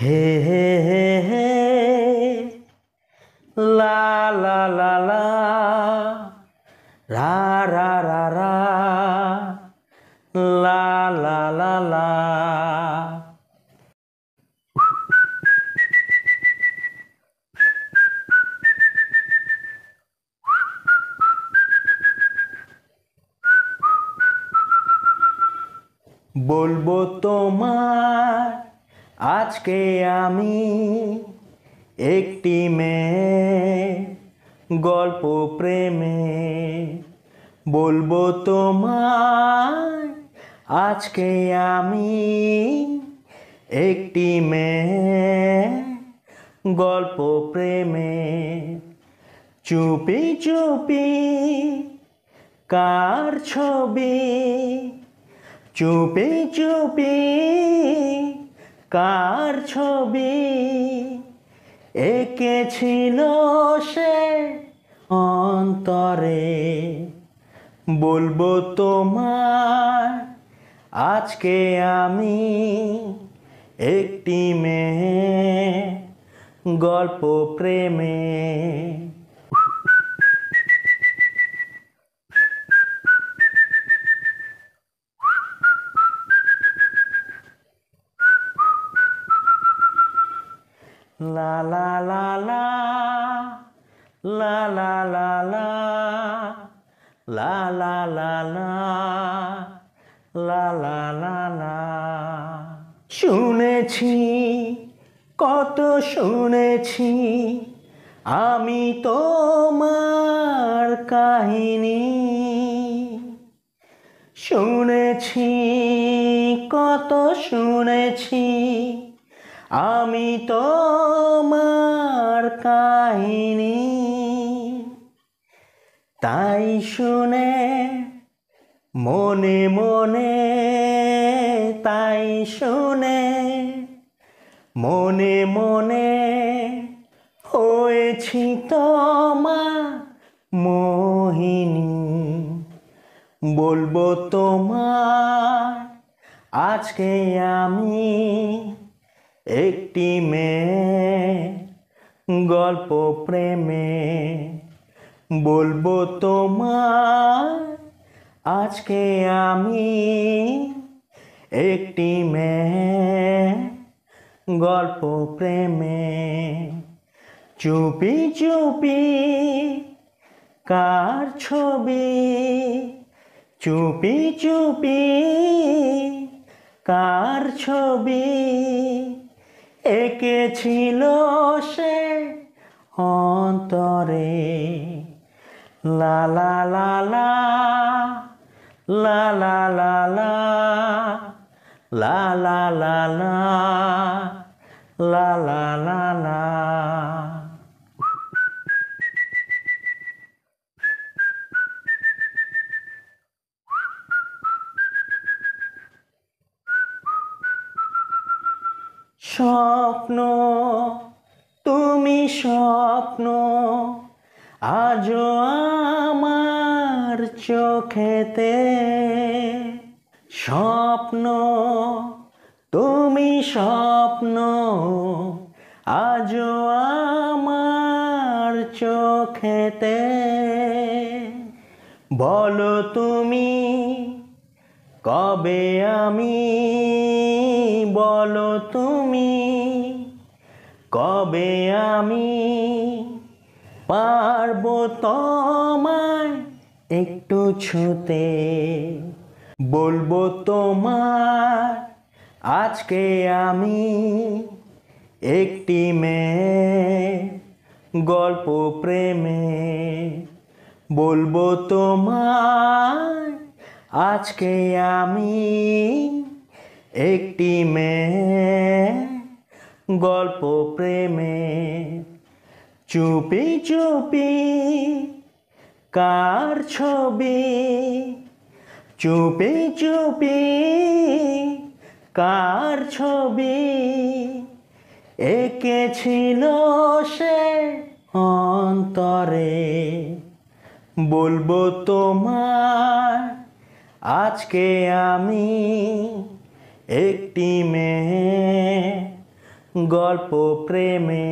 ஹே ஹே ஹே ஹே லா லா லா லா ரா ரா ரா ரா லா லா லா லா বলবো তোমার আজকে আমি একটি মেয়ে গল্প প্রেমে বলবো তোমায় আজকে আমি একটি মেয়ে গল্প প্রেমে চুপি চুপি কার ছবি চুপি চুপি কার ছবি এঁকেছিল সে অন্তরে বলবো তোমার আজকে আমি একটি মেয়ে গল্প প্রেমে লা লা লা লা লা লা লা লা লা লা লা লা লা লা লা লা শুনেছি কত শুনেছি আমি তোমার কাহিনী শুনেছি কত শুনেছি আমি তোমার কাহিনী তাই শুনে মনে মনে তাই শুনে মনে মনে হয়েছি তোমা মোহিনী বলবো তোমার আজকে আমি একটি মেয়ে গল্প প্রেমে বলবো তোমার আজকে আমি একটি মেয়ে গল্প প্রেমে চুপি চুপি কার ছবি চুপি চুপি কার ছবি এঁকেছিল সে অন্তরে লা লা লা লা লা লা লা লা লা লা লা লা লা স্বপ্ন তুমি স্বপ্ন আজ আমার চোখেতে স্বপ্ন তুমি স্বপ্ন আজ আমার চোখেতে বলো তুমি কবে আমি বলো তুমি কবে আমি পারব তোমায় একটু ছুতে বলবো তোমার আজকে আমি একটি মেয়ে গল্প প্রেমে বলবো তোমার আজকে আমি একটি মেয়ে গল্প প্রেমে চুপি চুপি কার ছবি চুপি চুপি কার ছবি এঁকেছিল সে অন্তরে বলবো তোমার आज के आमी एक टीमे गल्प प्रेमे